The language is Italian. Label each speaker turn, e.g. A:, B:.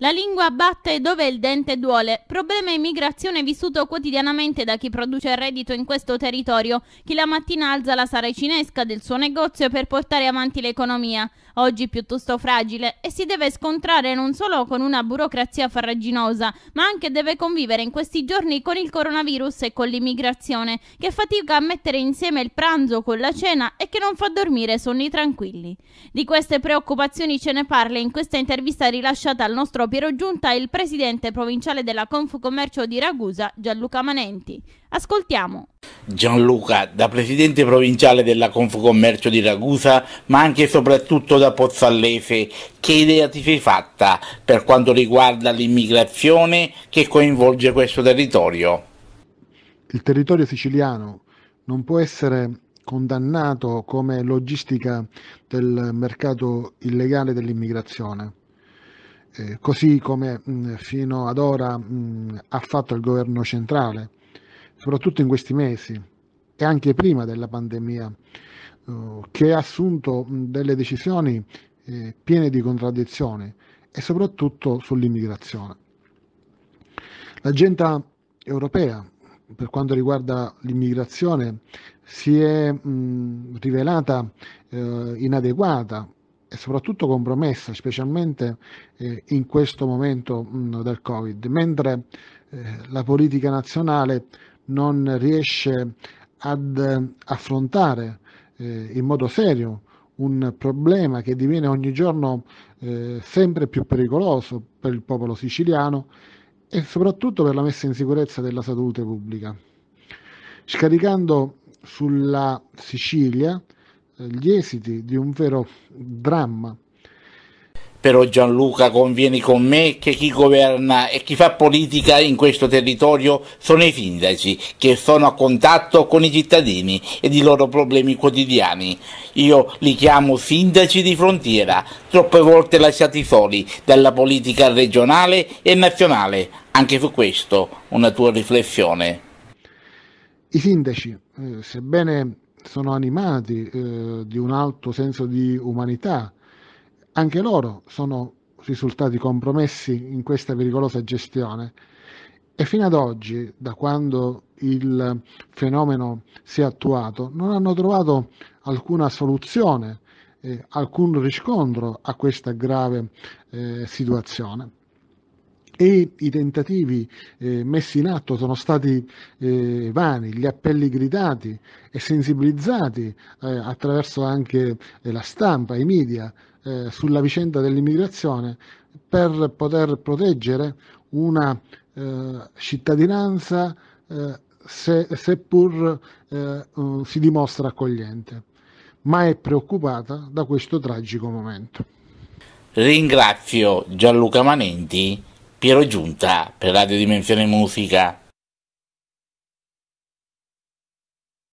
A: La lingua batte dove il dente duole, problema immigrazione vissuto quotidianamente da chi produce reddito in questo territorio, chi la mattina alza la saracinesca del suo negozio per portare avanti l'economia, oggi piuttosto fragile, e si deve scontrare non solo con una burocrazia farraginosa, ma anche deve convivere in questi giorni con il coronavirus e con l'immigrazione, che fatica a mettere insieme il pranzo con la cena e che non fa dormire sonni tranquilli. Di queste preoccupazioni ce ne parla in questa intervista rilasciata al nostro Piero Giunta e il presidente provinciale della Confcommercio di Ragusa, Gianluca Manenti. Ascoltiamo.
B: Gianluca, da presidente provinciale della Confcommercio di Ragusa, ma anche e soprattutto da Pozzallese, che idea ti sei fatta per quanto riguarda l'immigrazione che coinvolge questo territorio?
C: Il territorio siciliano non può essere condannato come logistica del mercato illegale dell'immigrazione. Eh, così come mm, fino ad ora mm, ha fatto il governo centrale, soprattutto in questi mesi e anche prima della pandemia, eh, che ha assunto mm, delle decisioni eh, piene di contraddizioni e soprattutto sull'immigrazione. L'agenda europea per quanto riguarda l'immigrazione si è mh, rivelata eh, inadeguata e soprattutto compromessa, specialmente eh, in questo momento mh, mm, del Covid, mentre eh, la politica nazionale non riesce ad eh, affrontare eh, in modo serio un problema che diviene ogni giorno eh, sempre più pericoloso per il popolo siciliano e soprattutto per la messa in sicurezza della salute pubblica. Scaricando sulla Sicilia gli esiti di un vero dramma.
B: Però Gianluca convieni con me che chi governa e chi fa politica in questo territorio sono i sindaci che sono a contatto con i cittadini e i loro problemi quotidiani. Io li chiamo sindaci di frontiera, troppe volte lasciati soli dalla politica regionale e nazionale. Anche su questo una tua riflessione.
C: I sindaci, eh, sebbene sono animati eh, di un alto senso di umanità, anche loro sono risultati compromessi in questa pericolosa gestione. E fino ad oggi, da quando il fenomeno si è attuato, non hanno trovato alcuna soluzione, eh, alcun riscontro a questa grave eh, situazione e i tentativi eh, messi in atto sono stati eh, vani, gli appelli gridati e sensibilizzati eh, attraverso anche eh, la stampa, i media eh, sulla vicenda dell'immigrazione per poter proteggere una eh, cittadinanza se, seppur mm, si dimostra accogliente, ma è preoccupata da questo tragico momento.
B: Ringrazio Gianluca Manenti Piero Giunta per Radio Dimensione Musica.